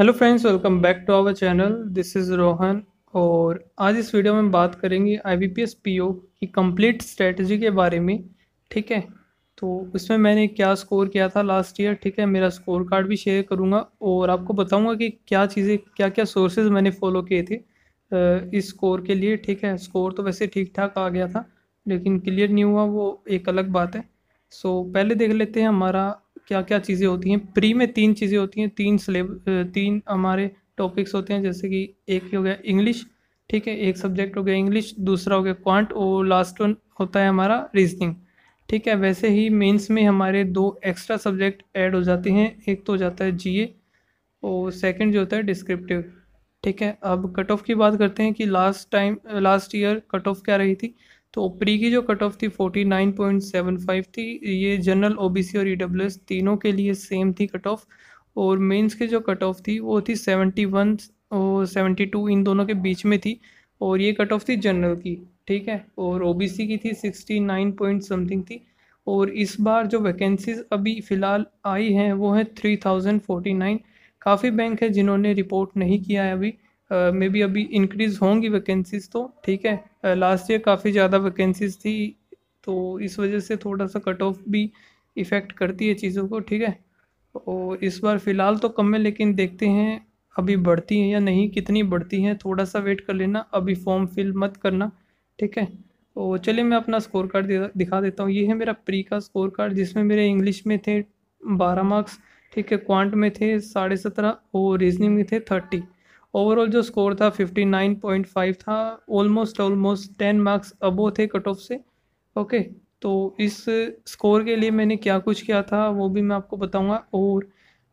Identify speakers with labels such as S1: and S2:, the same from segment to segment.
S1: hello friends welcome back to our channel this is Rohan और आज इस वीडियो में बात करेंगे I PO P S P O की कंप्लीट स्ट्रेटजी के बारे में ठीक है तो उसमें मैंने क्या स्कोर किया था लास्ट ईयर ठीक है मेरा स्कोर कार्ड भी शेयर करूँगा और आपको बताऊँगा कि क्या चीज़ें क्या क्या सोर्सेज मैंने फॉलो किए थे इस स्कोर के लिए ठीक है स्कोर तो वैसे ठीक ठाक आ गया था लेकिन क्लियर नहीं हुआ वो एक अलग बात है सो पहले देख लेते हैं हमारा क्या क्या चीज़ें होती हैं प्री में तीन चीज़ें होती हैं तीन सिलेब तीन हमारे टॉपिक्स होते हैं जैसे कि एक हो गया इंग्लिश ठीक है एक सब्जेक्ट हो गया इंग्लिश दूसरा हो गया क्वांट और लास्ट वन होता है हमारा रीजनिंग ठीक है वैसे ही मेंस में हमारे दो एक्स्ट्रा सब्जेक्ट ऐड हो जाते हैं एक तो हो जाता है जीए और सेकंड जो होता है डिस्क्रिप्टिव ठीक है अब कट ऑफ की बात करते हैं कि last time last year cut off क्या रही थी तो प्री की जो कट ऑफ थी 49.75 थी ये जनरल ओबीसी और ईडब्ल्यू e तीनों के लिए सेम थी कट ऑफ और मेंस की जो कट ऑफ थी वो थी 71 और 72 इन दोनों के बीच में थी और ये कट ऑफ थी जनरल की ठीक है और ओबीसी की थी 69 पॉइंट समथिंग थी और इस बार जो वैकेंसीज अभी फ़िलहाल आई हैं वो हैं नाइन काफ़ी बैंक है जिन्होंने रिपोर्ट नहीं किया है अभी मे बी अभी इंक्रीज होंगी वैकेंसीज तो ठीक है लास्ट ईयर काफ़ी ज़्यादा वैकेंसीज थी तो इस वजह से थोड़ा सा कट ऑफ भी इफ़ेक्ट करती है चीज़ों को ठीक है और इस बार फ़िलहाल तो कम है लेकिन देखते हैं अभी बढ़ती हैं या नहीं कितनी बढ़ती हैं थोड़ा सा वेट कर लेना अभी फॉर्म फिल मत करना ठीक है और चलिए मैं अपना स्कोर कार्ड दिखा देता हूँ ये है मेरा प्री का स्कोर कार्ड जिसमें मेरे इंग्लिश में थे बारह मार्क्स ठीक है क्वांट में थे साढ़े सत्रह और रीजनिंग में थे थर्टी ओवरऑल जो स्कोर था 59.5 था ऑलमोस्ट ऑलमोस्ट 10 मार्क्स अबो थे कट ऑफ से ओके तो इस स्कोर के लिए मैंने क्या कुछ किया था वो भी मैं आपको बताऊंगा और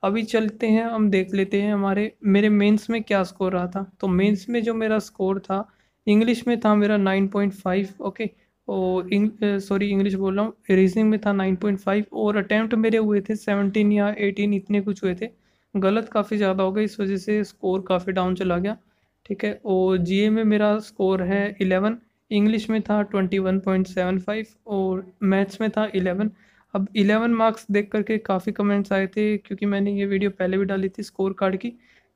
S1: अभी चलते हैं हम देख लेते हैं हमारे मेरे मेंस में क्या स्कोर रहा था तो मेंस में जो मेरा स्कोर था इंग्लिश में था मेरा 9.5 ओके और सॉरी इंग्लिश बोल रहा हूँ रीजनिंग में था 9.5 और अटैम्प्ट मेरे हुए थे 17 या 18 इतने कुछ हुए थे गलत काफ़ी ज़्यादा हो गया इस वजह से स्कोर काफ़ी डाउन चला गया ठीक है और जीए में मेरा स्कोर है इलेवन इंग्लिश में था twenty one point seven five और मैथ्स में था इलेवन अब इलेवन मार्क्स देख करके काफ़ी कमेंट्स आए थे क्योंकि मैंने ये वीडियो पहले भी डाली थी स्कोर कार्ड की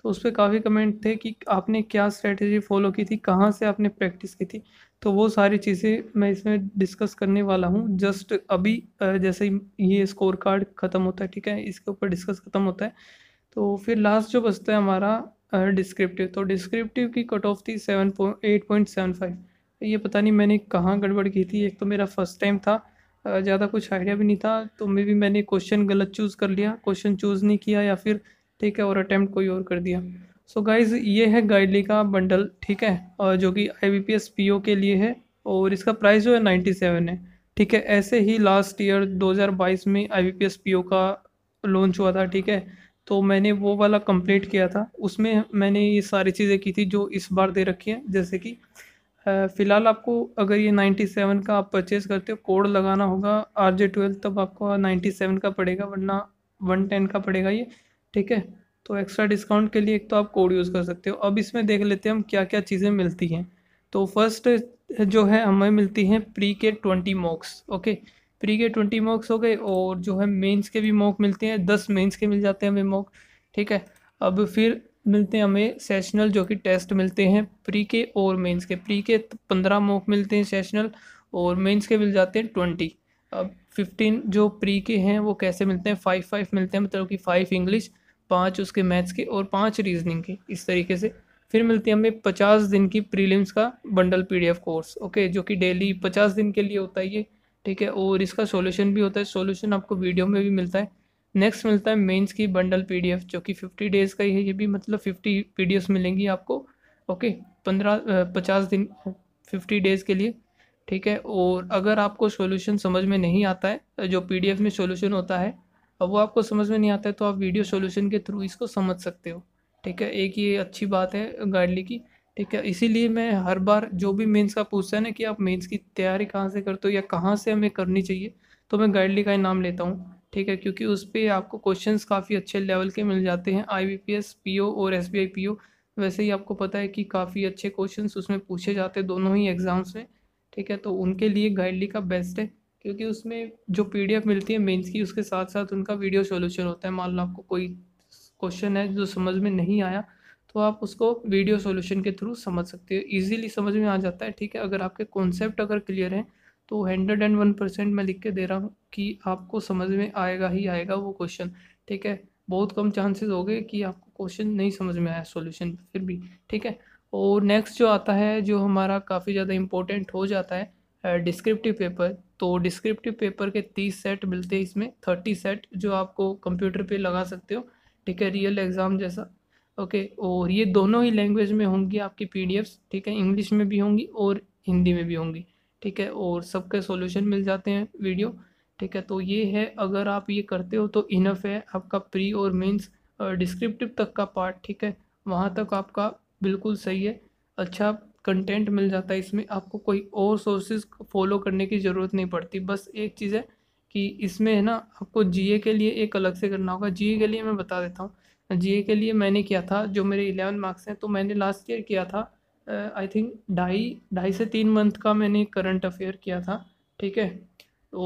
S1: तो उस पर काफ़ी कमेंट थे कि आपने क्या स्ट्रेटजी फॉलो की थी कहाँ से आपने प्रैक्टिस की थी तो वो सारी चीज़ें मैं इसमें डिस्कस करने वाला हूँ जस्ट अभी जैसे ये स्कोर कार्ड ख़त्म होता है ठीक है इसके ऊपर डिस्कस ख़त्म होता है तो फिर लास्ट जो बचता है हमारा डिस्क्रिप्टिव तो डिस्क्रिप्टिव की कट ऑफ थी seven eight point seven five ये पता नहीं मैंने कहाँ गड़बड़ की थी एक तो मेरा फर्स्ट टाइम था ज़्यादा कुछ आइडिया भी नहीं था तो मे भी मैंने क्वेश्चन गलत चूज़ कर लिया क्वेश्चन चूज़ नहीं किया या फिर ठीक है और अटैम्प्ट कोई और कर दिया सो so गाइज ये है गाइडली का बंडल ठीक है और जो कि I B P S P O के लिए है और इसका प्राइस जो है नाइन्टी सेवन है ठीक है ऐसे ही लास्ट ईयर 2022 में I B P S P O का लॉन्च हुआ था ठीक है तो मैंने वो वाला कंप्लीट किया था उसमें मैंने ये सारी चीज़ें की थी जो इस बार दे रखी हैं जैसे कि फ़िलहाल आपको अगर ये नाइन्टी सेवन का आप परचेज़ करते हो कोड लगाना होगा आर जे ट्वेल्व तब आपको नाइन्टी सेवन का पड़ेगा वरना वन टेन का पड़ेगा ये ठीक है तो एक्स्ट्रा डिस्काउंट के लिए एक तो आप कोड यूज़ कर सकते हो अब इसमें देख लेते हैं हम क्या क्या चीज़ें मिलती हैं तो फर्स्ट जो है हमें मिलती हैं प्री के ट्वेंटी मॉक्स ओके प्री के ट्वेंटी मॉक्स हो गए और जो है मेंस के भी मॉक मिलते हैं दस मेंस के मिल जाते हैं हमें मॉक ठीक है अब फिर मिलते हैं हमें सेशनल जो कि टेस्ट मिलते हैं प्री के और मेंस के प्री के पंद्रह मॉक मिलते हैं सेशनल और मेंस के मिल जाते हैं ट्वेंटी अब फिफ्टीन जो प्री के हैं वो कैसे मिलते हैं फाइव फाइव मिलते हैं मतलब कि फ़ाइव इंग्लिश पाँच उसके मैथ्स के और पाँच रीजनिंग के इस तरीके से फिर मिलती है हमें पचास दिन की प्रीलिम्स का बंडल पीडीएफ कोर्स ओके जो कि डेली पचास दिन के लिए होता है ये ठीक है और इसका सॉल्यूशन भी होता है सॉल्यूशन आपको वीडियो में भी मिलता है नेक्स्ट मिलता है मेंस की बंडल पीडीएफ जो कि फिफ्टी डेज़ का ही है ये भी मतलब फिफ्टी पी मिलेंगी आपको ओके पंद्रह पचास दिन फिफ्टी डेज़ के लिए ठीक है और अगर आपको सोल्यूशन समझ में नहीं आता है जो पी में सोल्यूशन होता है अब वो आपको समझ में नहीं आता है तो आप वीडियो सोल्यूशन के थ्रू इसको समझ सकते हो ठीक है एक ये अच्छी बात है गाइडली की ठीक है इसीलिए मैं हर बार जो भी मेंस का पूछता है ना कि आप मेंस की तैयारी कहाँ से करते हो या कहाँ से हमें करनी चाहिए तो मैं गाइडली का नाम लेता हूँ ठीक है क्योंकि उस पर आपको क्वेश्चन काफ़ी अच्छे लेवल के मिल जाते हैं I B P S P O और S B I P O वैसे ही आपको पता है कि काफ़ी अच्छे क्वेश्चन उसमें पूछे जाते हैं दोनों ही एग्ज़ाम्स में ठीक है तो उनके लिए गाइडली का बेस्ट है क्योंकि उसमें जो पीडीएफ मिलती है मेंस की उसके साथ साथ उनका वीडियो सॉल्यूशन होता है मान लो आपको कोई क्वेश्चन है जो समझ में नहीं आया तो आप उसको वीडियो सॉल्यूशन के थ्रू समझ सकते हो इजीली समझ में आ जाता है ठीक है अगर आपके कॉन्सेप्ट अगर क्लियर हैं तो हंड्रेड एंड वन परसेंट मैं लिख के दे रहा हूँ कि आपको समझ में आएगा ही आएगा वो क्वेश्चन ठीक है बहुत कम चांसेस हो गए कि आपको क्वेश्चन नहीं समझ में आया सोल्यूशन फिर भी ठीक है और नेक्स्ट जो आता है जो हमारा काफ़ी ज़्यादा इंपॉर्टेंट हो जाता है डिस्क्रिप्टिव पेपर तो डिस्क्रिप्टिव पेपर के तीस सेट मिलते हैं इसमें थर्टी सेट जो आपको कंप्यूटर पे लगा सकते हो ठीक है रियल एग्ज़ाम जैसा ओके और ये दोनों ही लैंग्वेज में होंगी आपकी पी ठीक है इंग्लिश में भी होंगी और हिंदी में भी होंगी ठीक है और सबके सोल्यूशन मिल जाते हैं वीडियो ठीक है तो ये है अगर आप ये करते हो तो इनफ है आपका प्री और मीन्स डिस्क्रिप्टिव तक का पार्ट ठीक है वहाँ तक आपका बिल्कुल सही है अच्छा कंटेंट मिल जाता है इसमें आपको कोई और सोर्सेज फॉलो करने की ज़रूरत नहीं पड़ती बस एक चीज़ है कि इसमें है ना आपको जीए के लिए एक अलग से करना होगा जीए के लिए मैं बता देता हूँ जी के लिए मैंने किया था जो मेरे इलेवन मार्क्स हैं तो मैंने लास्ट ईयर किया था आई uh, थिंक ढाई ढाई से तीन मंथ का मैंने करंट अफेयर किया था ठीक है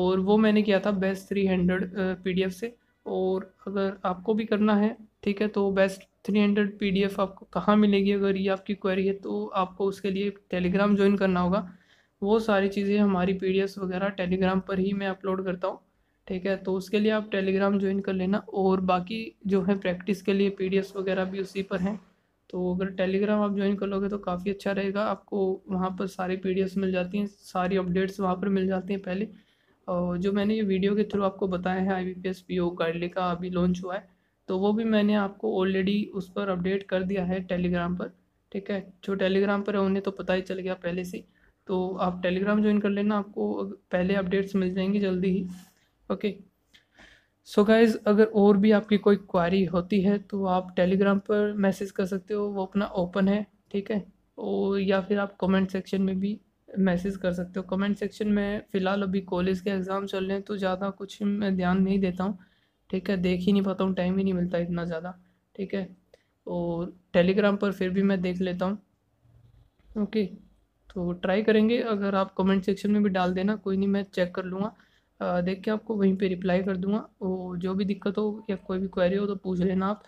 S1: और वो मैंने किया था बेस्ट थ्री हंड्रेड पी से और अगर आपको भी करना है ठीक है तो बेस्ट थ्री हंड्रेड पी आपको कहाँ मिलेगी अगर ये आपकी क्वेरी है तो आपको उसके लिए टेलीग्राम ज्वाइन करना होगा वो सारी चीज़ें हमारी पी वगैरह टेलीग्राम पर ही मैं अपलोड करता हूँ ठीक है तो उसके लिए आप टेलीग्राम ज्वाइन कर लेना और बाकी जो है प्रैक्टिस के लिए पी वगैरह भी उसी पर हैं तो अगर टेलीग्राम आप ज्वाइन कर लोगे तो काफ़ी अच्छा रहेगा आपको वहाँ पर सारी पी मिल जाती हैं सारी अपडेट्स वहाँ पर मिल जाती हैं पहले और जो मैंने ये वीडियो के थ्रू आपको बताया है I B P S P O Guidely का अभी लॉन्च हुआ है तो वो भी मैंने आपको ऑलरेडी उस पर अपडेट कर दिया है टेलीग्राम पर ठीक है जो टेलीग्राम पर है उन्हें तो पता ही चल गया पहले से तो आप टेलीग्राम ज्वाइन कर लेना आपको पहले अपडेट्स मिल जाएंगी जल्दी ही ओके सो गाइज अगर और भी आपकी कोई क्वारी होती है तो आप टेलीग्राम पर मैसेज कर सकते हो वो अपना ओपन है ठीक है और या फिर आप कमेंट सेक्शन में भी मैसेज कर सकते हो कमेंट सेक्शन में फ़िलहाल अभी कॉलेज के एग्ज़ाम चल रहे हैं तो ज़्यादा कुछ मैं ध्यान नहीं देता हूँ ठीक है देख ही नहीं पाता हूँ टाइम ही नहीं मिलता इतना ज़्यादा ठीक है और टेलीग्राम पर फिर भी मैं देख लेता हूँ ओके तो ट्राई करेंगे अगर आप कमेंट सेक्शन में भी डाल देना कोई नहीं मैं चेक कर लूँगा देख के आपको वहीं पे रिप्लाई कर दूंगा और जो भी दिक्कत हो या कोई भी क्वेरी हो तो पूछ लेना आप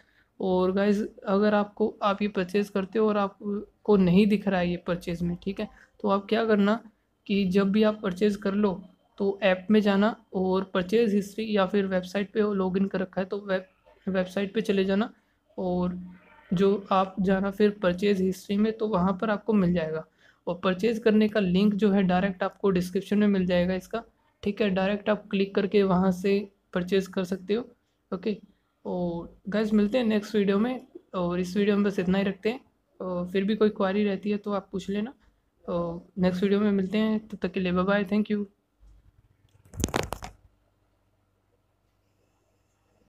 S1: और गाइज अगर आपको आप ये परचेज़ करते हो और आपको नहीं दिख रहा है ये परचेज़ में ठीक है तो आप क्या करना कि जब भी आप परचेज़ कर लो तो ऐप में जाना और परचेज़ हिस्ट्री या फिर वेबसाइट पे लॉग इन कर रखा है तो वेब वेबसाइट पे चले जाना और जो आप जाना फिर परचेज़ हिस्ट्री में तो वहाँ पर आपको मिल जाएगा और परचेज़ करने का लिंक जो है डायरेक्ट आपको डिस्क्रिप्शन में मिल जाएगा इसका ठीक है डायरेक्ट आप क्लिक करके वहाँ से परचेज़ कर सकते हो ओके और गैस मिलते हैं नेक्स्ट वीडियो में और इस वीडियो में बस इतना ही रखते हैं और फिर भी कोई क्वारी रहती है तो आप पूछ लेना और नेक्स्ट वीडियो में मिलते हैं तब तो तक के लिए बाय थैंक यू